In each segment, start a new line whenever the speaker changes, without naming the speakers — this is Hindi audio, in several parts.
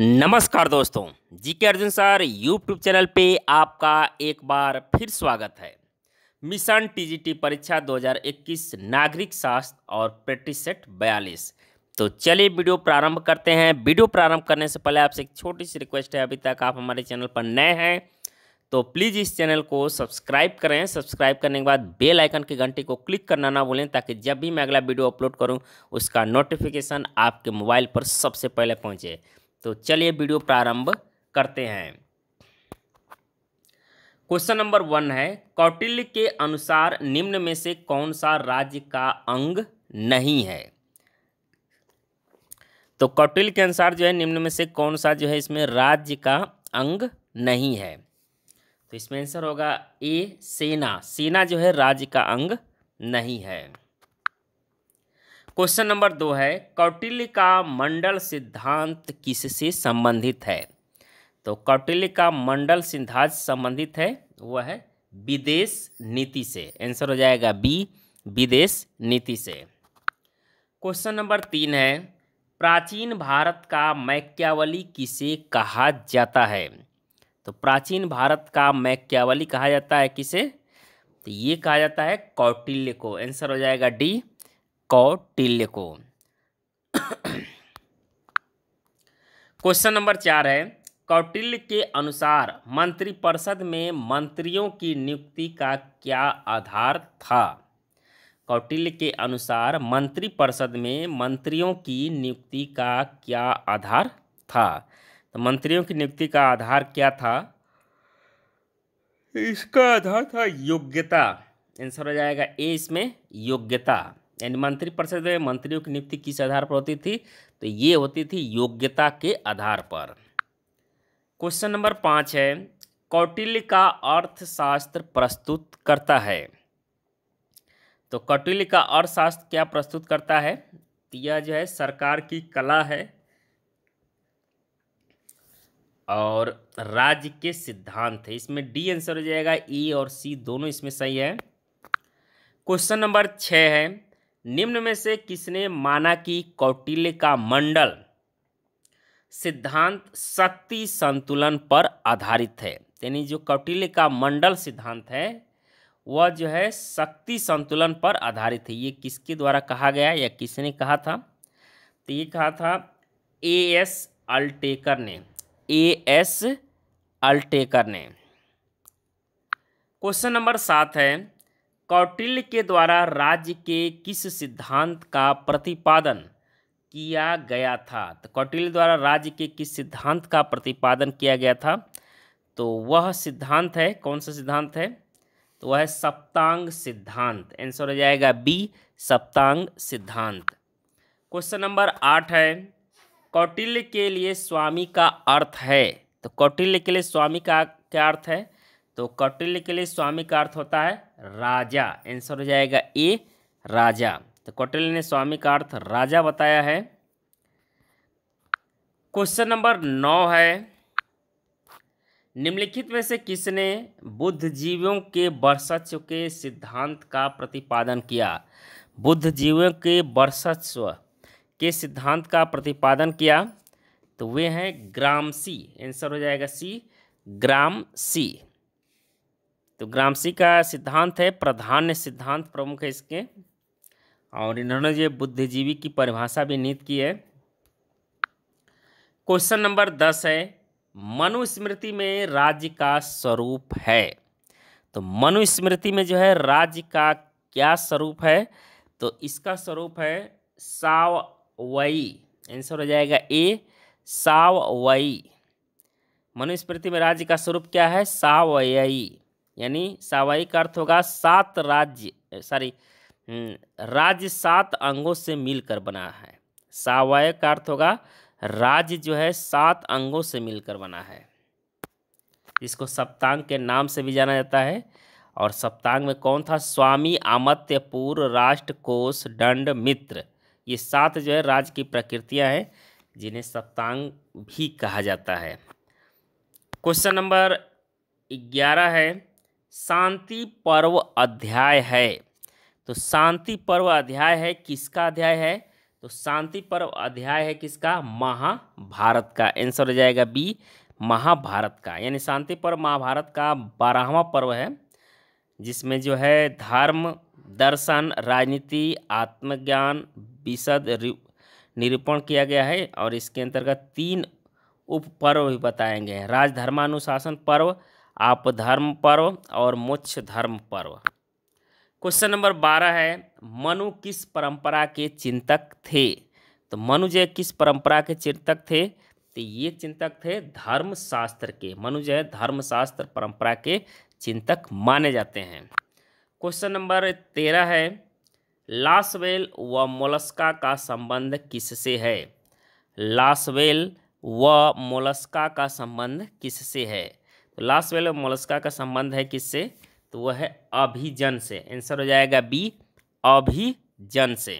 नमस्कार दोस्तों जी के अर्जुन सर यूट्यूब चैनल पे आपका एक बार फिर स्वागत है मिशन टीजीटी परीक्षा 2021 नागरिक शास्त्र और प्रैक्टिस सेट बयालीस तो चलिए वीडियो प्रारंभ करते हैं वीडियो प्रारंभ करने से पहले आपसे एक छोटी सी रिक्वेस्ट है अभी तक आप हमारे चैनल पर नए हैं तो प्लीज़ इस चैनल को सब्सक्राइब करें सब्सक्राइब करने के बाद बेल आइकन की घंटी को क्लिक करना ना भूलें ताकि जब भी मैं अगला वीडियो अपलोड करूं उसका नोटिफिकेशन आपके मोबाइल पर सबसे पहले पहुंचे तो चलिए वीडियो प्रारंभ करते हैं क्वेश्चन नंबर वन है कौटिल्य के अनुसार निम्न में से कौन सा राज्य का अंग नहीं है तो कौटिल्य के अनुसार जो है निम्न में से कौन सा जो है इसमें राज्य का अंग नहीं है तो इसमें आंसर होगा ए सेना सेना जो है राज्य का अंग नहीं है क्वेश्चन नंबर दो है कौटिल्य का मंडल सिद्धांत किससे संबंधित है तो कौटिल्य का मंडल सिद्धांत संबंधित है वह है विदेश नीति से आंसर हो जाएगा बी विदेश नीति से क्वेश्चन नंबर तीन है प्राचीन भारत का मैक्यावली किसे कहा जाता है तो प्राचीन भारत का मैक्यावली कहा जाता है किसे तो ये कहा जाता है कौटिल्य को आंसर हो जाएगा डी कौटिल्य को क्वेश्चन नंबर चार है कौटिल्य के अनुसार मंत्रिपरिषद में मंत्रियों की नियुक्ति का क्या आधार था कौटिल्य के अनुसार मंत्रिपरिषद में मंत्रियों की नियुक्ति का क्या आधार था तो मंत्रियों की नियुक्ति का आधार क्या था इसका आधार था योग्यता आंसर हो जाएगा ए इसमें योग्यता यानी मंत्रिपरिषद में मंत्रियों की नियुक्ति किस आधार पर होती थी तो ये होती थी योग्यता के आधार पर क्वेश्चन नंबर पाँच है कौटिल्य का अर्थशास्त्र प्रस्तुत करता है तो कौटिल्य का अर्थशास्त्र क्या प्रस्तुत करता है तो यह जो है सरकार की कला है और राज्य के सिद्धांत है इसमें डी आंसर हो जाएगा ई e और सी दोनों इसमें सही है क्वेश्चन नंबर छः है निम्न में से किसने माना कि कौटिल्य का मंडल सिद्धांत शक्ति संतुलन पर आधारित है यानी जो कौटिल्य का मंडल सिद्धांत है वह जो है शक्ति संतुलन पर आधारित है ये किसके द्वारा कहा गया या किसने कहा था तो ये कहा था ए एस अल्टेकर ने ए एस अल्टेकर ने क्वेश्चन नंबर सात है कौटिल्य के द्वारा राज्य के किस सिद्धांत का प्रतिपादन किया गया था तो कौटिल्य द्वारा राज्य के किस सिद्धांत का प्रतिपादन किया गया था तो वह सिद्धांत है कौन सा सिद्धांत है तो वह है सप्तांग सिद्धांत आंसर हो जाएगा बी सप्तांग सिद्धांत क्वेश्चन नंबर आठ है कौटिल्य के लिए स्वामी का अर्थ है तो कौटिल्य के लिए स्वामी का क्या अर्थ है तो कौटिल्य के लिए स्वामी का अर्थ होता है राजा आंसर हो जाएगा ए राजा तो कौटिल्य ने स्वामी का अर्थ राजा बताया है क्वेश्चन नंबर नौ है निम्नलिखित में से किसने बुद्धजीवियों के वर्षस्व के सिद्धांत का प्रतिपादन किया बुद्ध जीवों के वर्षस्व के सिद्धांत का प्रतिपादन किया तो वे हैं ग्राम सी आंसर हो जाएगा सी ग्राम सी तो ग्रामसी का सिद्धांत है प्रधान सिद्धांत प्रमुख है इसके और इन्होंने जो बुद्धिजीवी की परिभाषा भी नीत की है क्वेश्चन नंबर दस है मनुस्मृति में राज्य का स्वरूप है तो मनुस्मृति में जो है राज्य का क्या स्वरूप है तो इसका स्वरूप है सावई आंसर हो जाएगा ए सावई मनुस्मृति में राज्य का स्वरूप क्या है सावयई यानी का अर्थ होगा सात राज्य सॉरी हम्म, राज्य सात अंगों से मिलकर बना है सावय का अर्थ होगा राज्य जो है सात अंगों से मिलकर बना है इसको सप्तांग के नाम से भी जाना जाता है और सप्तांग में कौन था स्वामी राष्ट्र राष्ट्रकोष दंड मित्र ये सात जो है राज्य की प्रकृतियां हैं जिन्हें सप्तांग भी कहा जाता है क्वेश्चन नंबर ग्यारह है शांति पर्व अध्याय है तो शांति पर्व अध्याय है किसका अध्याय है तो शांति पर्व अध्याय है किसका महाभारत का आंसर हो जाएगा बी महाभारत का यानी शांति पर्व महाभारत का बारहवा पर्व है जिसमें जो है धर्म दर्शन राजनीति आत्मज्ञान विशद निरूपण किया गया है और इसके अंतर्गत तीन उप पर्व भी बताएंगे हैं राजधर्मानुशासन पर्व आप धर्म पर्व और मोक्ष धर्म पर्व क्वेश्चन नंबर बारह है मनु किस परंपरा के चिंतक थे तो मनु जय किस परंपरा के चिंतक थे तो ये चिंतक थे धर्मशास्त्र के मनु जय धर्मशास्त्र परंपरा के चिंतक माने जाते हैं क्वेश्चन नंबर तेरह है लासवेल व मोलस्का का संबंध किससे है लासवेल व मोलस्का का संबंध किससे है तो लास्ट वाले मोलस्का का संबंध है किससे तो वह है अभिजन से आंसर हो जाएगा बी अभिजन से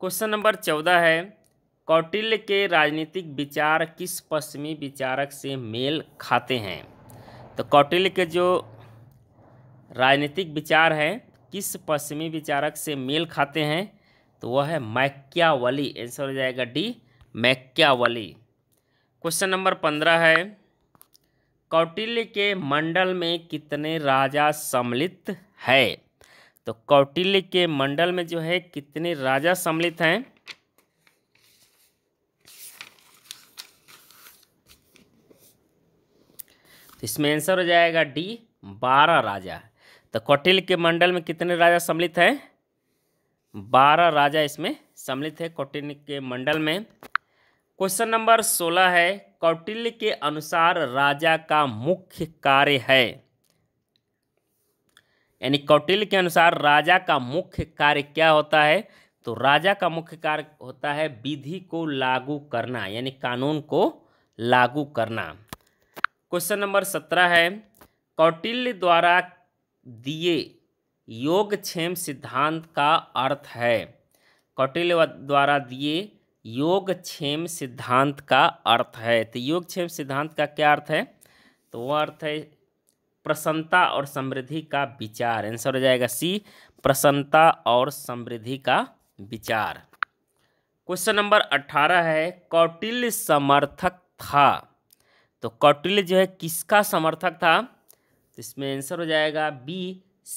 क्वेश्चन नंबर चौदह है कौटिल्य के राजनीतिक विचार किस पश्चिमी विचारक से मेल खाते हैं तो कौटिल्य के जो राजनीतिक विचार हैं किस पश्चिमी विचारक से मेल खाते हैं तो वह है मैक्यावली आंसर हो जाएगा डी मैक्यावली क्वेश्चन नंबर पंद्रह है कौटिल्य के मंडल में कितने राजा सम्मिलित है तो कौटिल्य के मंडल में जो है कितने राजा सम्मिलित हैं तो इसमें आंसर हो जाएगा डी बारह राजा तो कौटिल्य के मंडल में कितने राजा सम्मिलित हैं बारह राजा इसमें सम्मिलित है कौटिल्य के मंडल में क्वेश्चन नंबर सोलह है कौटिल्य के अनुसार राजा का मुख्य कार्य है यानी कौटिल्य के अनुसार राजा का मुख्य कार्य क्या होता है तो राजा का मुख्य कार्य होता है विधि को लागू करना यानी कानून को लागू करना क्वेश्चन नंबर सत्रह है कौटिल्य द्वारा दिए योगक्षेम सिद्धांत का अर्थ है कौटिल्य द्वारा दिए योगक्षेम सिद्धांत का अर्थ है तो योगक्षेम सिद्धांत का क्या अर्थ है तो वह अर्थ है प्रसन्नता और समृद्धि का विचार आंसर हो जाएगा सी प्रसन्नता और समृद्धि का विचार क्वेश्चन नंबर अट्ठारह है कौटिल्य समर्थक था तो कौटिल्य जो है किसका समर्थक था तो इसमें आंसर हो जाएगा बी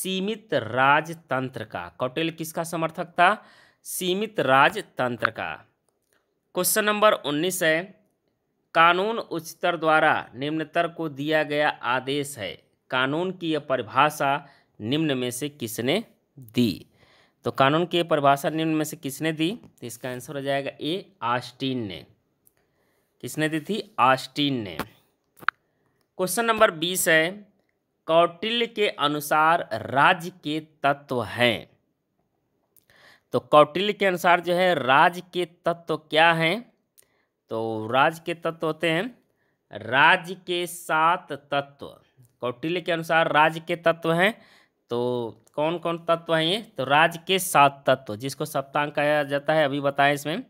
सीमित राजतंत्र का कौटिल्य किसका समर्थक था सीमित राजतंत्र का क्वेश्चन नंबर उन्नीस है कानून उच्चतर द्वारा निम्नतर को दिया गया आदेश है कानून की यह परिभाषा निम्न में से किसने दी तो कानून की यह परिभाषा निम्न में से किसने दी तो इसका आंसर हो जाएगा ए आस्टीन ने किसने दी थी आस्टीन ने क्वेश्चन नंबर बीस है कौटिल्य के अनुसार राज्य के तत्व हैं तो कौटिल्य के अनुसार जो है राज के तत्व क्या हैं तो राज के तत्व होते हैं राज्य के सात तत्व कौटिल्य के अनुसार राज के तत्व हैं तो कौन कौन तत्व हैं ये तो राज के सात तत्व जिसको सप्तांग कहा जाता है अभी बताएं इसमें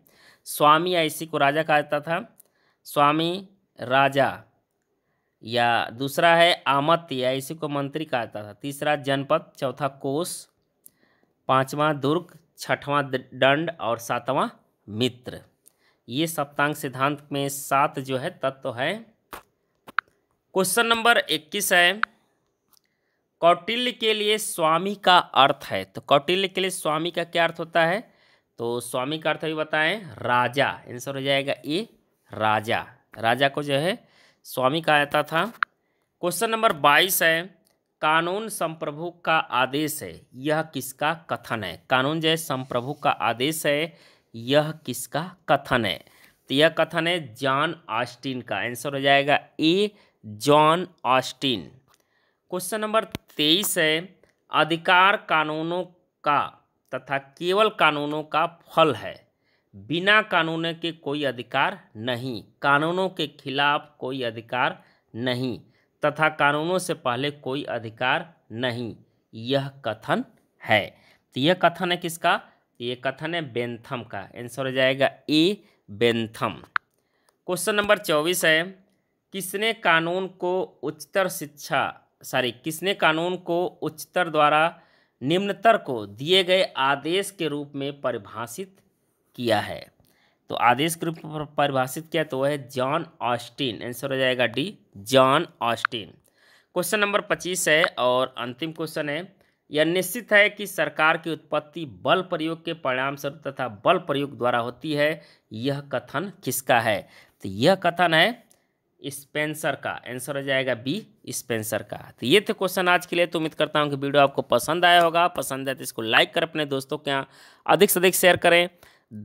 स्वामी या इसी को राजा कहा जाता था स्वामी राजा या दूसरा है आमत या इसी को मंत्री कहा जाता था तीसरा जनपद चौथा कोष पांचवा दुर्ग छठवां दंड और सातवां मित्र ये सप्तांग सिद्धांत में सात जो है तत्व तो है क्वेश्चन नंबर इक्कीस है कौटिल्य के लिए स्वामी का अर्थ है तो कौटिल्य के लिए स्वामी का क्या अर्थ होता है तो स्वामी का अर्थ भी बताएं राजा आंसर हो जाएगा ए राजा राजा को जो है स्वामी कहा जाता था क्वेश्चन नंबर बाईस है कानून संप्रभु का आदेश है यह किसका कथन है कानून जय संप्रभु का आदेश है यह किसका कथन है तो यह कथन है जॉन ऑस्टिन का आंसर हो जाएगा A John Austin question number तेईस है अधिकार कानूनों का तथा केवल कानूनों का फल है बिना कानून के कोई अधिकार नहीं कानूनों के खिलाफ कोई अधिकार नहीं तथा कानूनों से पहले कोई अधिकार नहीं यह कथन है तो यह कथन है किसका तो यह कथन है बेंथम का आंसर हो जाएगा ए बेंथम क्वेश्चन नंबर चौबीस है किसने कानून को उच्चतर शिक्षा सॉरी किसने कानून को उच्चतर द्वारा निम्नतर को दिए गए आदेश के रूप में परिभाषित किया है तो आदेश के रूप में परिभाषित किया तो वह है जॉन ऑस्टिन आंसर हो जाएगा D John Austin question number पच्चीस है और अंतिम क्वेश्चन है यह निश्चित है कि सरकार की उत्पत्ति बल प्रयोग के परिणाम स्वरूप तथा बल प्रयोग द्वारा होती है यह कथन किसका है तो यह कथन है स्पेंसर का आंसर हो जाएगा बी स्पेंसर का तो ये थे क्वेश्चन आज के लिए तो उम्मीद करता हूँ कि वीडियो आपको पसंद आया होगा पसंद आए तो इसको लाइक कर अपने दोस्तों के यहाँ अधिक से अधिक शेयर करें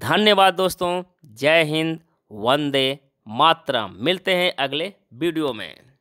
धन्यवाद दोस्तों जय हिंद वंदे मात्रा मिलते हैं अगले वीडियो में